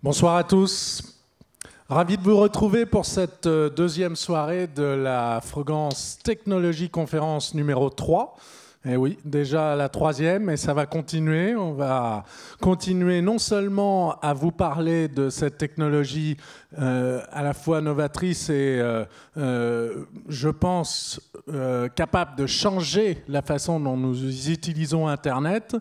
Bonsoir à tous. Ravi de vous retrouver pour cette euh, deuxième soirée de la Frogance Technologie Conférence numéro 3. Eh oui, déjà la troisième, et ça va continuer. On va continuer non seulement à vous parler de cette technologie euh, à la fois novatrice et, euh, euh, je pense, capable de changer la façon dont nous utilisons Internet,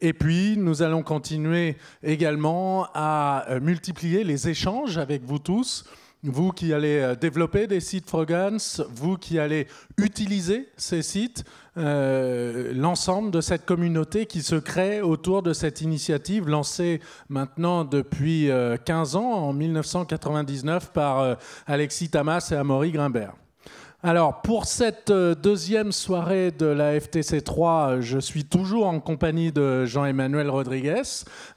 et puis nous allons continuer également à multiplier les échanges avec vous tous vous qui allez euh, développer des sites Frogans, vous qui allez utiliser ces sites, euh, l'ensemble de cette communauté qui se crée autour de cette initiative lancée maintenant depuis 15 euh, ans, en 1999, par Alexis Tamas et Amaury Grimbert. Alors, pour cette euh, deuxième soirée de la FTC3, euh, je suis toujours en compagnie de Jean-Emmanuel Rodriguez.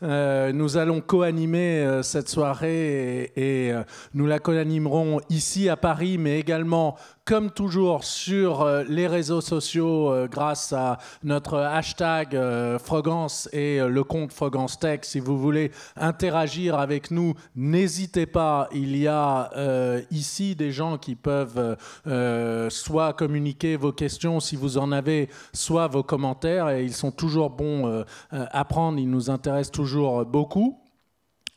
Euh, nous allons co-animer cette soirée et, et nous la co-animerons ici à Paris, mais également comme toujours sur euh, les réseaux sociaux euh, grâce à notre hashtag euh, Frogance et le compte Frogance Tech. Si vous voulez interagir avec nous, n'hésitez pas. Il y a ici des gens qui peuvent soit communiquer vos questions si vous en avez, soit vos commentaires et ils sont toujours bons à prendre. Ils nous intéressent toujours beaucoup.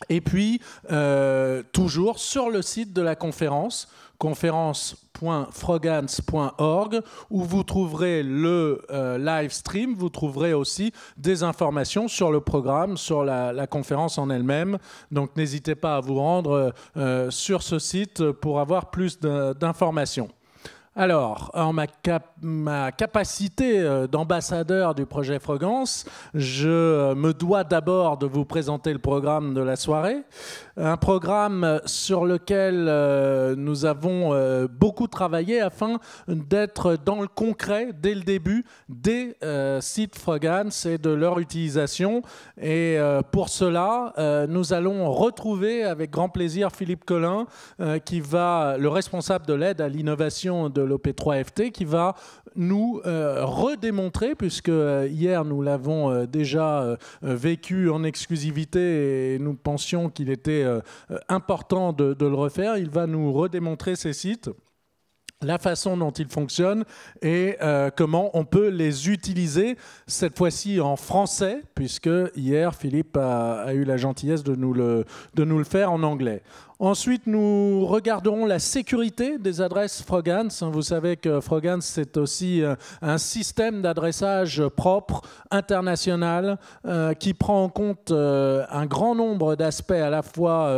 Et puis, euh, toujours sur le site de la conférence, conférence.frogans.org, où vous trouverez le euh, live stream, vous trouverez aussi des informations sur le programme, sur la, conférence en elle-même. Donc n'hésitez pas à vous rendre euh, sur ce site pour avoir plus d'informations. Alors, en ma cap ma capacité euh, d'ambassadeur du projet Frogance, je euh, me dois d'abord de vous présenter le programme de la soirée, un programme euh, sur lequel nous avons beaucoup travaillé afin d'être dans le concret dès le début des sites Frogance et de leur utilisation. Et pour cela, nous allons retrouver avec grand plaisir Philippe Collin, qui va, le responsable de l'aide à l'innovation de l'OP3FT, qui va nous euh, redémontrer, puisque euh, hier nous l'avons euh, déjà vécu en exclusivité et nous pensions qu'il était important de, de le refaire, il va nous redémontrer ces sites la façon dont ils fonctionnent et euh, comment on peut les utiliser, cette fois-ci en français, puisque hier Philippe a, eu la gentillesse de nous, le, de nous le faire en anglais. Ensuite, nous regarderons la sécurité des adresses Frogans. Hein, vous savez que Frogans, c'est aussi euh, un système d'adressage propre, international, euh, qui prend en compte un grand nombre d'aspects à la fois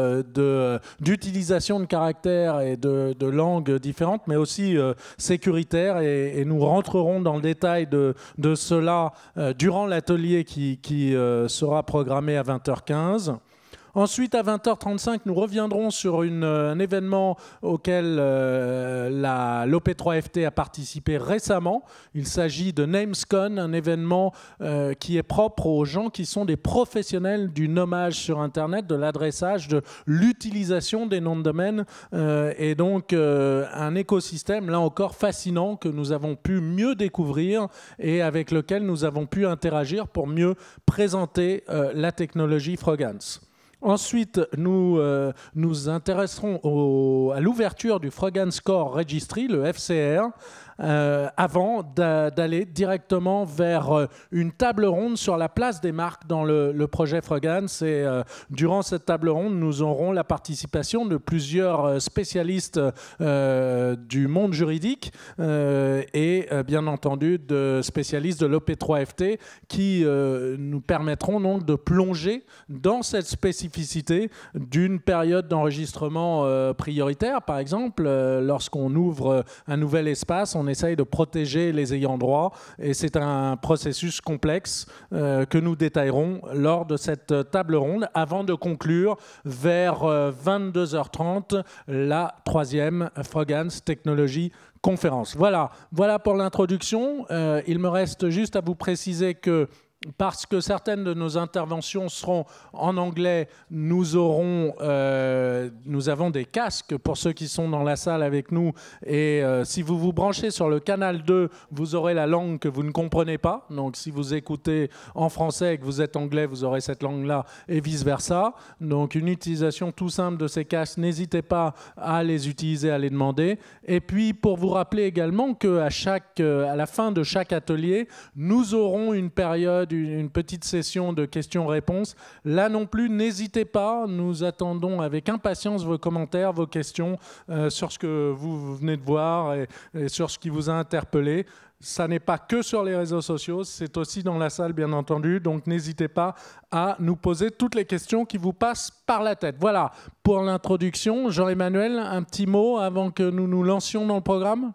d'utilisation de, de caractères et de, de langues différentes, mais aussi aussi euh, sécuritaire et, nous rentrerons dans le détail de, cela euh, durant l'atelier qui, qui euh, sera programmé à 20h15. Ensuite, à 20h35, nous reviendrons sur euh, un événement auquel euh, l'OP3FT a participé récemment. Il s'agit de NamesCon, un événement euh, qui est propre aux gens qui sont des professionnels du nommage sur Internet, de l'adressage, de l'utilisation des noms de domaine. et donc, un écosystème, là encore, fascinant que nous avons pu mieux découvrir et avec lequel nous avons pu interagir pour mieux présenter la technologie Frogans. Ensuite, nous euh, nous intéresserons à l'ouverture du Frogan Score Registry, le FCR, euh, avant d'aller directement vers euh, une table ronde sur la place des marques dans le, projet Fregan. c'est euh, durant cette table ronde, nous aurons la participation de plusieurs spécialistes du monde juridique et bien entendu de spécialistes de l'OP3FT qui nous permettront donc de plonger dans cette spécificité d'une période d'enregistrement prioritaire. Par exemple, lorsqu'on ouvre un nouvel espace, on essaye de protéger les ayants droit. Et c'est un processus complexe euh, que nous détaillerons lors de cette table ronde, avant de conclure vers 22h30 euh, la troisième Frogans Technology Conférence. Voilà, voilà pour l'introduction. Euh, il me reste juste à vous préciser que parce que certaines de nos interventions seront en anglais. Nous aurons, euh, nous avons des casques pour ceux qui sont dans la salle avec nous. Et euh, si vous vous branchez sur le canal 2, vous aurez la langue que vous ne comprenez pas. Donc, si vous écoutez en français et que vous êtes anglais, vous aurez cette langue-là et vice versa. Donc, une utilisation tout simple de ces casques. N'hésitez pas à les utiliser, à les demander. Et puis, pour vous rappeler également que à chaque, euh, à la fin de chaque atelier, nous aurons une période une petite session de questions-réponses. Là non plus, n'hésitez pas, nous attendons avec impatience vos commentaires, vos questions euh, sur ce que vous venez de voir et, et sur ce qui vous a interpellé. Ça n'est pas que sur les réseaux sociaux, c'est aussi dans la salle, bien entendu. Donc n'hésitez pas à nous poser toutes les questions qui vous passent par la tête. Voilà pour l'introduction. Jean-Emmanuel, un petit mot avant que nous nous lancions dans le programme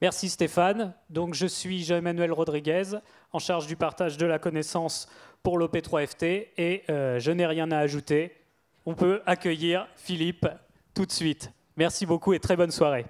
Merci Stéphane. Donc je suis Jean-Emmanuel Rodriguez, en charge du partage de la connaissance pour l'OP3FT et euh, je n'ai rien à ajouter. On peut accueillir Philippe tout de suite. Merci beaucoup et très bonne soirée.